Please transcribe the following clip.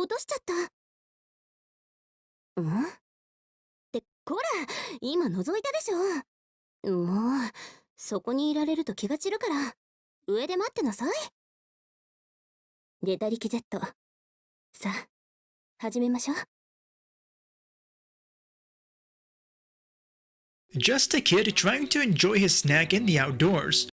落としちゃった。んってこら今覗いたでしょもうそこにいられると気が散るから上で待ってなさいゲタリキ Z さあ始めましょう Just a kid trying to enjoy his snack in the outdoors.